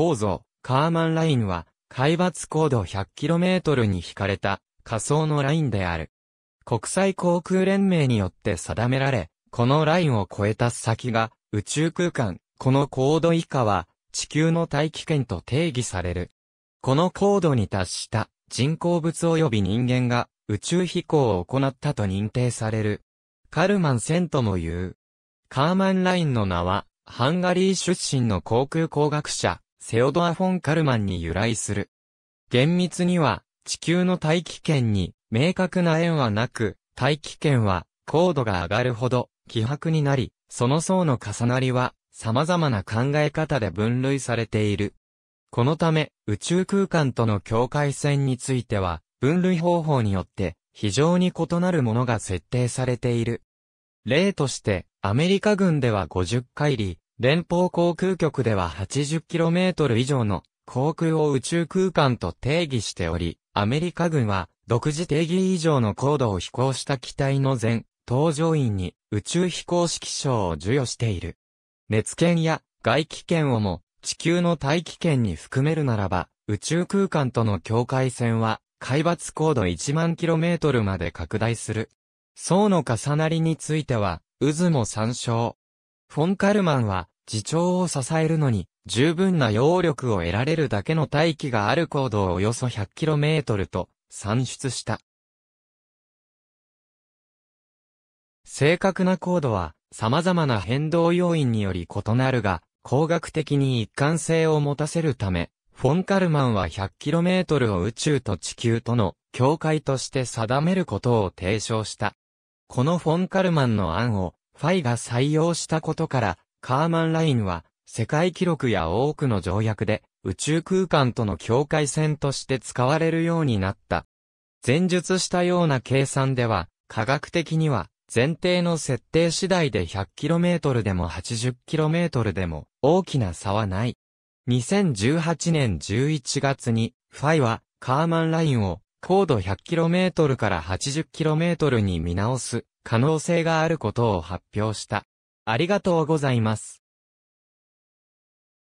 構造、カーマンラインは、海抜高度 100km に引かれた仮想のラインである。国際航空連盟によって定められ、このラインを超えた先が宇宙空間、この高度以下は地球の大気圏と定義される。この高度に達した人工物及び人間が宇宙飛行を行ったと認定される。カルマン1とも言う。カーマンラインの名は、ハンガリー出身の航空工学者、セオドア・フォン・カルマンに由来する。厳密には、地球の大気圏に明確な円はなく、大気圏は高度が上がるほど希薄になり、その層の重なりは様々な考え方で分類されている。このため、宇宙空間との境界線については、分類方法によって非常に異なるものが設定されている。例として、アメリカ軍では50海里、連邦航空局では 80km 以上の航空を宇宙空間と定義しており、アメリカ軍は独自定義以上の高度を飛行した機体の全搭乗員に宇宙飛行式賞を授与している。熱圏や外気圏をも地球の大気圏に含めるならば、宇宙空間との境界線は、海抜高度1万 km まで拡大する。層の重なりについては、渦も参照。フォンカルマンは、自重を支えるのに、十分な揚力を得られるだけの大気がある高度をおよそ 100km と算出した。正確な高度は様々な変動要因により異なるが、工学的に一貫性を持たせるため、フォンカルマンは 100km を宇宙と地球との境界として定めることを提唱した。このフォンカルマンの案をファイが採用したことから、カーマンラインは、世界記録や多くの条約で、宇宙空間との境界線として使われるようになった。前述したような計算では、科学的には、前提の設定次第で 100km でも 80km でも大きな差はない。2018年11月に、ファイはカーマンラインを高度 100km から 80km に見直す可能性があることを発表した。ありがとうございます。